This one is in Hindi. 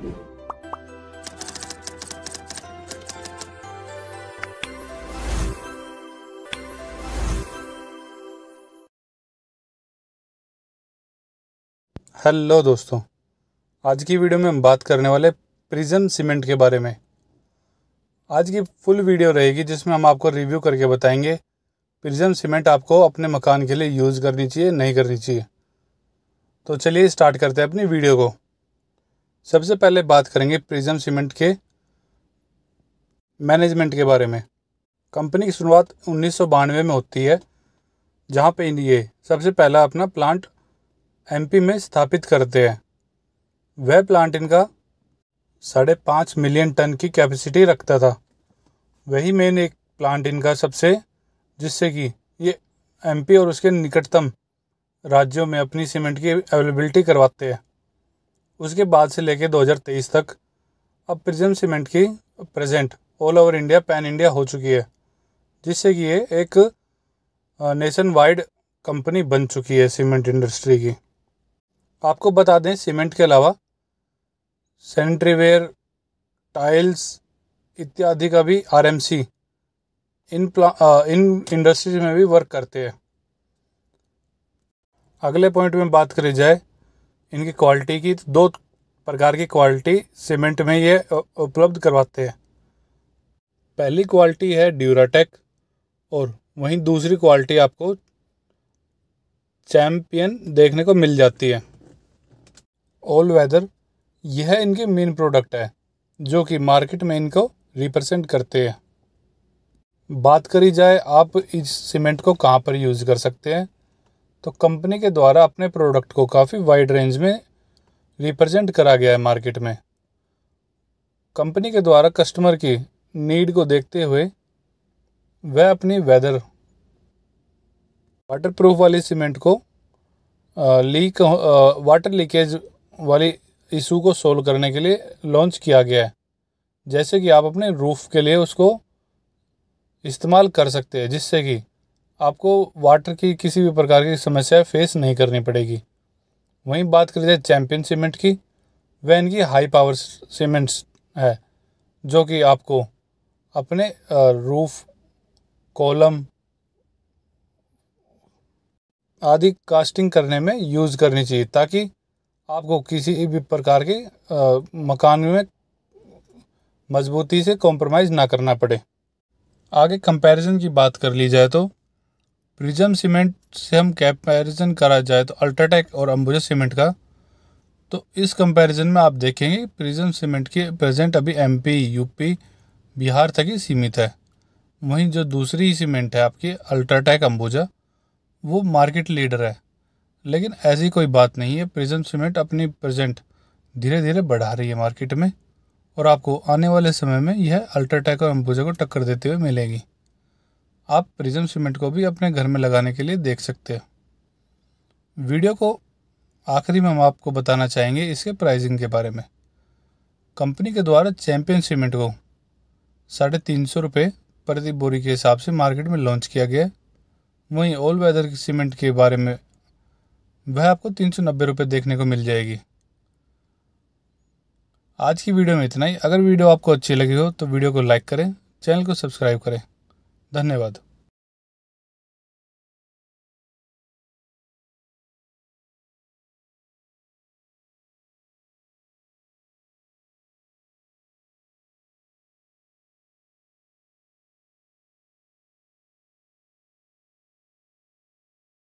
हेलो दोस्तों आज की वीडियो में हम बात करने वाले प्रिज्म सीमेंट के बारे में आज की फुल वीडियो रहेगी जिसमें हम आपको रिव्यू करके बताएंगे प्रिज्म सीमेंट आपको अपने मकान के लिए यूज़ करनी चाहिए नहीं करनी चाहिए तो चलिए स्टार्ट करते हैं अपनी वीडियो को सबसे पहले बात करेंगे प्रिज्म सीमेंट के मैनेजमेंट के बारे में कंपनी की शुरुआत उन्नीस में होती है जहाँ पे ये सबसे पहला अपना प्लांट एमपी में स्थापित करते हैं वह प्लांट इनका साढ़े पाँच मिलियन टन की कैपेसिटी रखता था वही मेन एक प्लांट इनका सबसे जिससे कि ये एमपी और उसके निकटतम राज्यों में अपनी सीमेंट की अवेलेबिलिटी करवाते हैं उसके बाद से लेकर 2023 तक अब प्रिजम सीमेंट की present all over India pan India हो चुकी है जिससे कि ये एक नेशन वाइड कंपनी बन चुकी है सीमेंट इंडस्ट्री की आपको बता दें सीमेंट के अलावा सैनिटरीवेयर टाइल्स इत्यादि का भी आर एम सी इन प्ला इन इंडस्ट्रीज में भी वर्क करते हैं अगले पॉइंट में बात करी जाए इनकी क्वालिटी की तो दो प्रकार की क्वालिटी सीमेंट में ये उपलब्ध करवाते हैं पहली क्वालिटी है ड्यूराटेक और वहीं दूसरी क्वालिटी आपको चैम्पियन देखने को मिल जाती है ऑल वेदर यह इनके मेन प्रोडक्ट है जो कि मार्केट में इनको रिप्रेजेंट करते हैं बात करी जाए आप इस सीमेंट को कहाँ पर यूज़ कर सकते हैं तो कंपनी के द्वारा अपने प्रोडक्ट को काफ़ी वाइड रेंज में रिप्रेजेंट करा गया है मार्केट में कंपनी के द्वारा कस्टमर की नीड को देखते हुए वह अपनी वेदर वाटर प्रूफ वाली सीमेंट को लीक वाटर लीकेज वाली इशू को सोल्व करने के लिए लॉन्च किया गया है जैसे कि आप अपने रूफ़ के लिए उसको इस्तेमाल कर सकते हैं जिससे कि आपको वाटर की किसी भी प्रकार की समस्या फेस नहीं करनी पड़ेगी वहीं बात करी जाए चैम्पियन सीमेंट की वह इनकी हाई पावर सीमेंट्स है जो कि आपको अपने रूफ कॉलम आदि कास्टिंग करने में यूज़ करनी चाहिए ताकि आपको किसी भी प्रकार के मकान में मजबूती से कॉम्प्रोमाइज़ ना करना पड़े आगे कंपैरिजन की बात कर ली जाए तो प्रिज्म सीमेंट से हम कंपैरिजन करा जाए तो अल्ट्राटेक और अंबुजा सीमेंट का तो इस कंपैरिजन में आप देखेंगे प्रिज्म सीमेंट की प्रेजेंट अभी एमपी यूपी बिहार तक ही सीमित है वहीं जो दूसरी सीमेंट है आपकी अल्ट्राटेक अंबुजा वो मार्केट लीडर है लेकिन ऐसी कोई बात नहीं है प्रिज्म सीमेंट अपनी प्रेजेंट धीरे धीरे बढ़ा रही है मार्केट में और आपको आने वाले समय में यह अल्ट्राटेक और अंबुजा को टक्कर देते हुए मिलेगी आप प्रिज्म सीमेंट को भी अपने घर में लगाने के लिए देख सकते हैं वीडियो को आखिरी में हम आपको बताना चाहेंगे इसके प्राइसिंग के बारे में कंपनी के द्वारा चैम्पियन सीमेंट को साढ़े तीन सौ रुपये प्रति बोरी के हिसाब से मार्केट में लॉन्च किया गया है वहीं ऑल वेदर की सीमेंट के बारे में वह आपको तीन सौ नब्बे रुपये देखने को मिल जाएगी आज की वीडियो में इतना ही अगर वीडियो आपको अच्छी लगी हो तो वीडियो को लाइक करें चैनल को सब्सक्राइब करें धन्यवाद